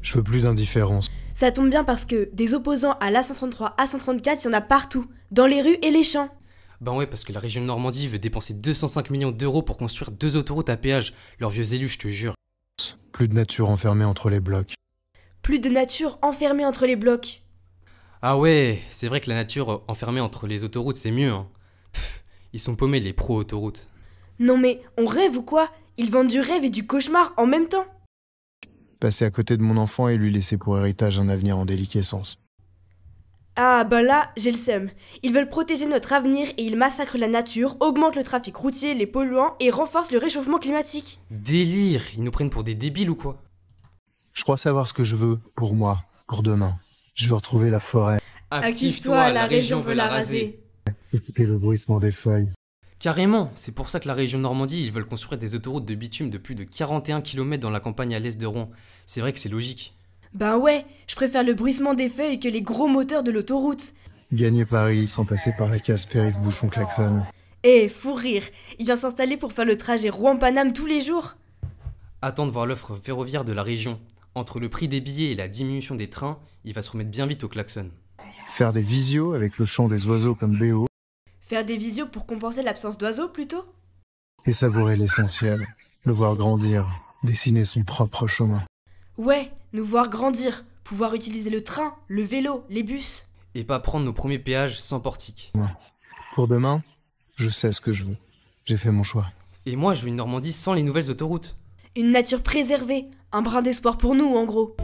Je veux plus d'indifférence. Ça tombe bien parce que des opposants à l'A133, A134, il y en a partout, dans les rues et les champs. Ben ouais, parce que la région Normandie veut dépenser 205 millions d'euros pour construire deux autoroutes à péage. Leurs vieux élus, je te jure. Plus de nature enfermée entre les blocs. Plus de nature enfermée entre les blocs. Ah ouais, c'est vrai que la nature enfermée entre les autoroutes, c'est mieux. Hein. ils sont paumés, les pro-autoroutes. Non mais, on rêve ou quoi Ils vendent du rêve et du cauchemar en même temps passer à côté de mon enfant et lui laisser pour héritage un avenir en déliquescence. Ah ben là, j'ai le seum. Ils veulent protéger notre avenir et ils massacrent la nature, augmentent le trafic routier, les polluants et renforcent le réchauffement climatique. Délire, ils nous prennent pour des débiles ou quoi Je crois savoir ce que je veux pour moi, pour demain. Je veux retrouver la forêt. Active-toi, la région veut la raser. Écoutez le bruissement des feuilles, Carrément, c'est pour ça que la région Normandie, ils veulent construire des autoroutes de bitume de plus de 41 km dans la campagne à l'est de Rouen. C'est vrai que c'est logique. Ben ouais, je préfère le bruissement des feuilles que les gros moteurs de l'autoroute. Gagner Paris sans passer par la casse périph bouchon klaxon. Eh, fou rire, il vient s'installer pour faire le trajet Rouen-Paname tous les jours. Attends de voir l'offre ferroviaire de la région. Entre le prix des billets et la diminution des trains, il va se remettre bien vite au klaxon. Faire des visios avec le chant des oiseaux comme BO, Faire des visios pour compenser l'absence d'oiseaux plutôt Et savourer l'essentiel, le voir grandir, dessiner son propre chemin. Ouais, nous voir grandir, pouvoir utiliser le train, le vélo, les bus. Et pas prendre nos premiers péages sans portique. Pour demain, je sais ce que je veux. J'ai fait mon choix. Et moi, je veux une Normandie sans les nouvelles autoroutes. Une nature préservée, un brin d'espoir pour nous en gros.